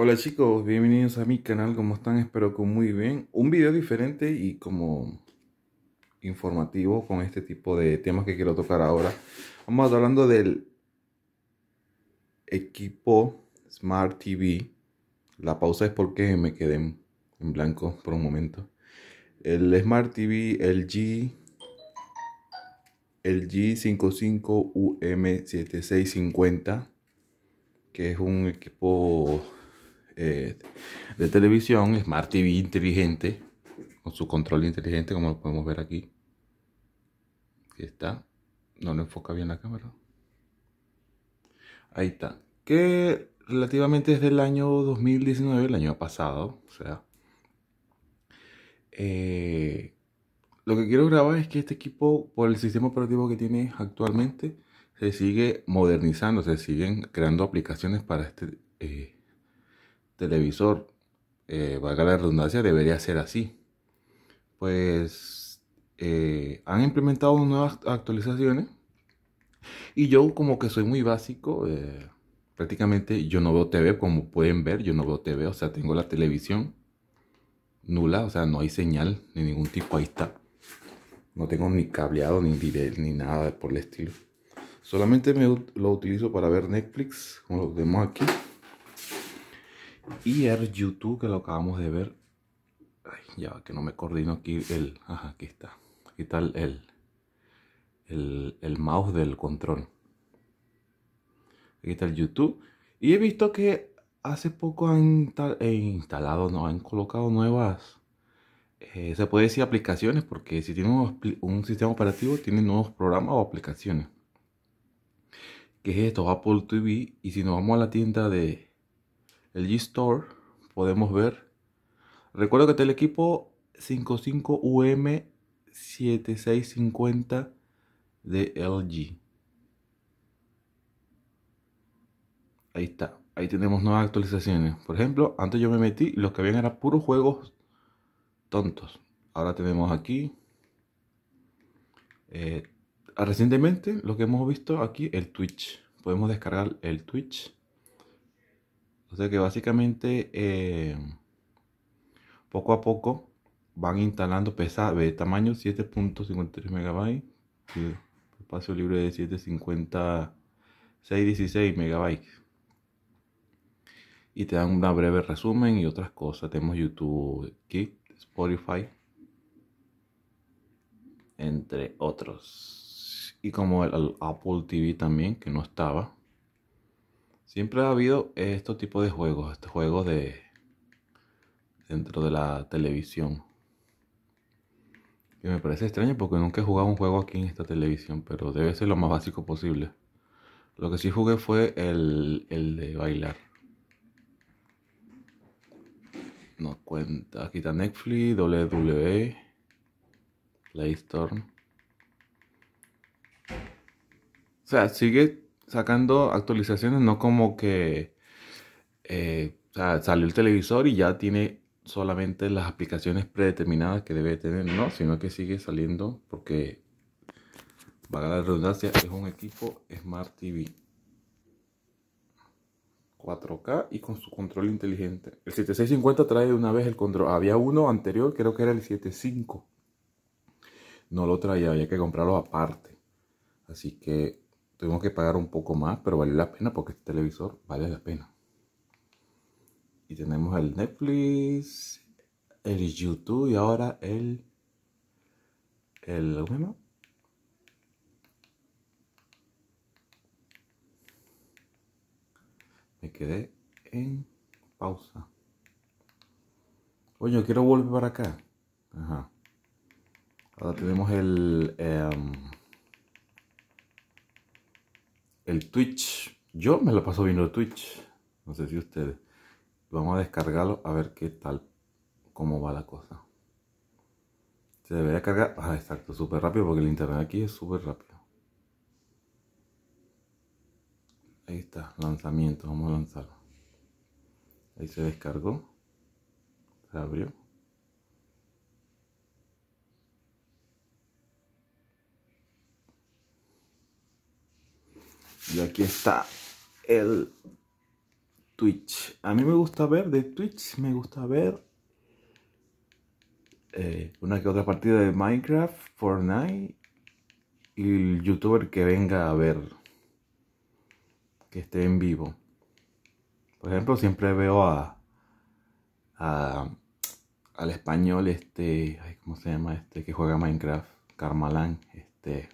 Hola chicos, bienvenidos a mi canal, ¿cómo están? Espero que muy bien. Un video diferente y como informativo con este tipo de temas que quiero tocar ahora. Vamos a estar hablando del equipo Smart TV. La pausa es porque me quedé en blanco por un momento. El Smart TV LG el G55UM7650 que es un equipo eh, de televisión, Smart TV inteligente, con su control inteligente, como lo podemos ver aquí. Aquí está. No lo enfoca bien la cámara. Ahí está. Que relativamente desde el año 2019, el año pasado. O sea. Eh, lo que quiero grabar es que este equipo, por el sistema operativo que tiene actualmente, se sigue modernizando, se siguen creando aplicaciones para este eh, televisor, eh, valga la redundancia, debería ser así. Pues eh, han implementado nuevas actualizaciones y yo como que soy muy básico, eh, prácticamente yo no veo TV, como pueden ver, yo no veo TV, o sea, tengo la televisión nula, o sea, no hay señal Ni ningún tipo, ahí está. No tengo ni cableado, ni direct, ni nada por el estilo. Solamente me, lo utilizo para ver Netflix, como lo vemos aquí. Y YouTube que lo acabamos de ver. Ay, ya que no me coordino aquí el... Ajá, aquí está. Aquí está el, el, mouse del control. Aquí está el YouTube. Y he visto que hace poco han eh, instalado, no, han colocado nuevas, eh, se puede decir aplicaciones, porque si tienen un, sistema operativo, tiene nuevos programas o aplicaciones. Que es esto, Apple TV. Y si nos vamos a la tienda de, el G-Store, podemos ver. Recuerdo que el equipo 55UM7650 de LG. Ahí está. Ahí tenemos nuevas actualizaciones. Por ejemplo, antes yo me metí y los que habían eran puros juegos tontos. Ahora tenemos aquí. Eh, recientemente, lo que hemos visto aquí, el Twitch. Podemos descargar el Twitch. O sea que básicamente eh, poco a poco van instalando pesa de tamaño 7.53 MB, espacio libre de 750, 616 MB. Y te dan un breve resumen y otras cosas. Tenemos YouTube Kit, Spotify, entre otros. Y como el Apple TV también, que no estaba Siempre ha habido este tipo de juegos, estos juegos de dentro de la televisión. Y me parece extraño porque nunca he jugado un juego aquí en esta televisión, pero debe ser lo más básico posible. Lo que sí jugué fue el, de bailar. No cuenta. Aquí está Netflix, WWE, Play O sea, sigue sacando actualizaciones, no como que eh, salió el televisor y ya tiene solamente las aplicaciones predeterminadas que debe tener, no, sino que sigue saliendo porque, Para la redundancia, es un equipo Smart TV 4K y con su control inteligente. El 7650 trae de una vez el control, había uno anterior, creo que era el 75. No lo traía, había que comprarlo aparte. Así que Tuvimos que pagar un poco más, pero valió la pena porque este televisor vale la pena. Y tenemos el Netflix, el YouTube y ahora el... el ¿Cómo Me quedé en pausa. Oye, quiero volver para acá. Ajá. Ahora tenemos el... Em, el Twitch. Yo me lo paso viendo Twitch. No sé si ustedes. Vamos a descargarlo a ver qué tal, cómo va la cosa. Se debería cargar. Ah, exacto, súper rápido porque el internet aquí es súper rápido. Ahí está, lanzamiento, vamos a lanzarlo. Ahí se descargó. Se abrió. Y aquí está el Twitch. A mí me gusta ver de Twitch, me gusta ver eh, una que otra partida de Minecraft, Fortnite y el youtuber que venga a ver, que esté en vivo. Por ejemplo, siempre veo a, al español este, ay, ¿cómo se llama este que juega Minecraft? Carmalán, este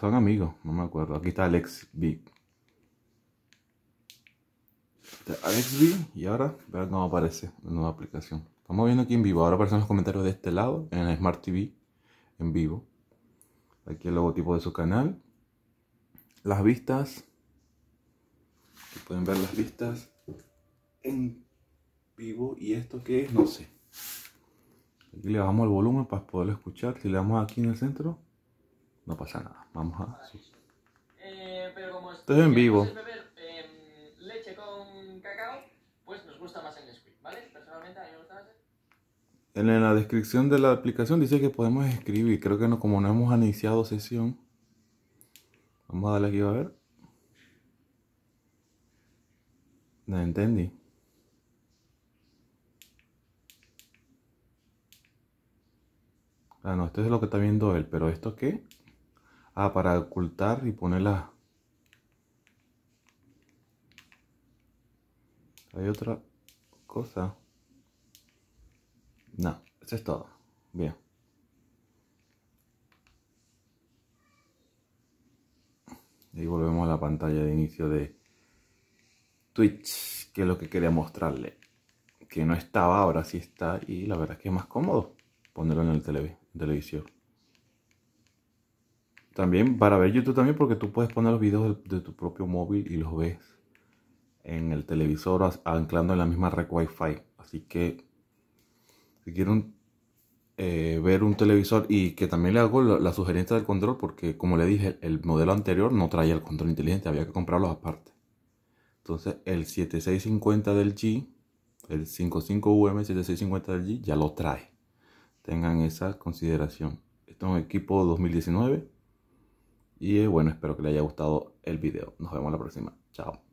son amigos, no me acuerdo. Aquí está Alex B. Alex B. Y ahora, vean cómo aparece la nueva aplicación. Estamos viendo aquí en vivo. Ahora aparecen los comentarios de este lado, en Smart TV, en vivo. Aquí el logotipo de su canal. Las vistas. pueden ver las vistas en vivo. ¿Y esto que es? No sé. Aquí le damos el volumen para poderlo escuchar. Si le damos aquí en el centro, no pasa nada. Vamos a. Esto eh, pero en vivo. Em, leche con cacao, pues nos gusta más el script, ¿vale? Personalmente a mí me gusta En la descripción de la aplicación dice que podemos escribir. Creo que no, como no hemos iniciado sesión, vamos a darle aquí a ver. No entendí. Ah, no, esto es lo que está viendo él, pero ¿esto qué? Ah, para ocultar y ponerla. ¿Hay otra cosa? No, eso es todo. Bien. Y volvemos a la pantalla de inicio de Twitch, que es lo que quería mostrarle. Que no estaba, ahora sí está, y la verdad es que es más cómodo ponerlo en el televisión. También para ver YouTube también porque tú puedes poner los videos de, tu propio móvil y los ves en el televisor anclando en la misma red Wi-Fi. Así que si quieren eh, ver un televisor y que también le hago la, sugerencia del control porque como le dije el, modelo anterior no traía el control inteligente, había que comprarlos aparte. Entonces el 7650 del G, el 55UM7650 del G ya lo trae. Tengan esa consideración. esto es un equipo 2019 y bueno, espero que les haya gustado el video. Nos vemos la próxima. Chao.